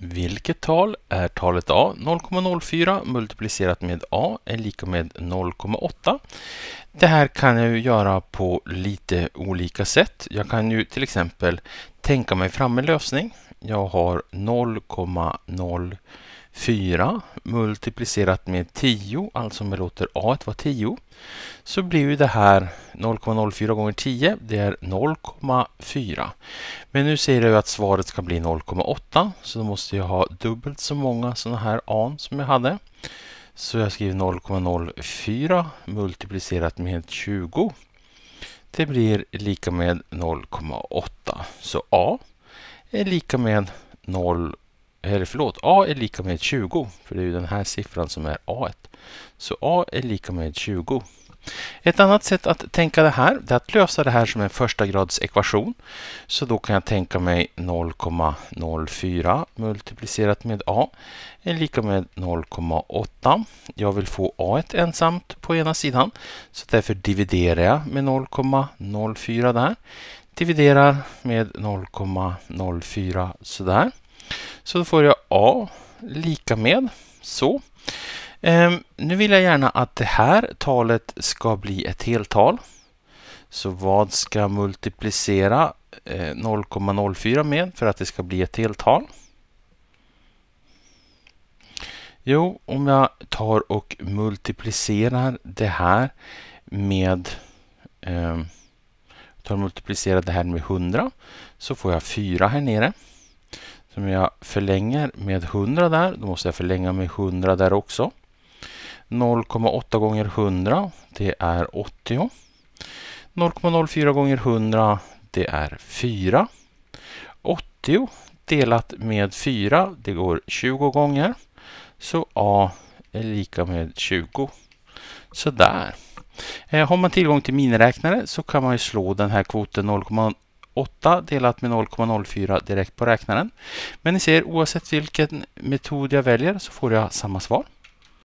Vilket tal är talet A 0,04 multiplicerat med A är lika med 0,8? Det här kan jag ju göra på lite olika sätt. Jag kan ju till exempel tänka mig fram en lösning. Jag har 0,0 4 multiplicerat med 10, alltså om jag låter A vara 10, så blir ju det här 0,04 gånger 10, det är 0,4. Men nu säger jag att svaret ska bli 0,8, så då måste jag ha dubbelt så många sådana här A som jag hade. Så jag skriver 0,04 multiplicerat med 20. Det blir lika med 0,8. Så A är lika med 0,8 eller förlåt, a är lika med 20, för det är ju den här siffran som är a. Så a är lika med 20. Ett annat sätt att tänka det här är att lösa det här som en förstagradsekvation. Så då kan jag tänka mig 0,04 multiplicerat med a är lika med 0,8. Jag vill få a ensamt på ena sidan så därför dividerar jag med 0,04 där. Dividerar med 0,04 sådär. Så då får jag A lika med så. Ehm, nu vill jag gärna att det här talet ska bli ett heltal. Så vad ska jag multiplicera 0,04 eh, med för att det ska bli ett heltal? Jo, om jag tar och multiplicerar det här med eh, tar och multiplicerar det här med 100 så får jag 4 här nere. Om jag förlänger med 100 där. Då måste jag förlänga med 100 där också. 0,8 gånger 100 det är 80. 0,04 gånger 100 det är 4. 80 delat med 4 det går 20 gånger. Så A är lika med 20. Sådär. Eh, har man tillgång till miniräknare så kan man slå den här kvoten 0, 8 delat med 0,04 direkt på räknaren. Men ni ser, oavsett vilken metod jag väljer så får jag samma svar.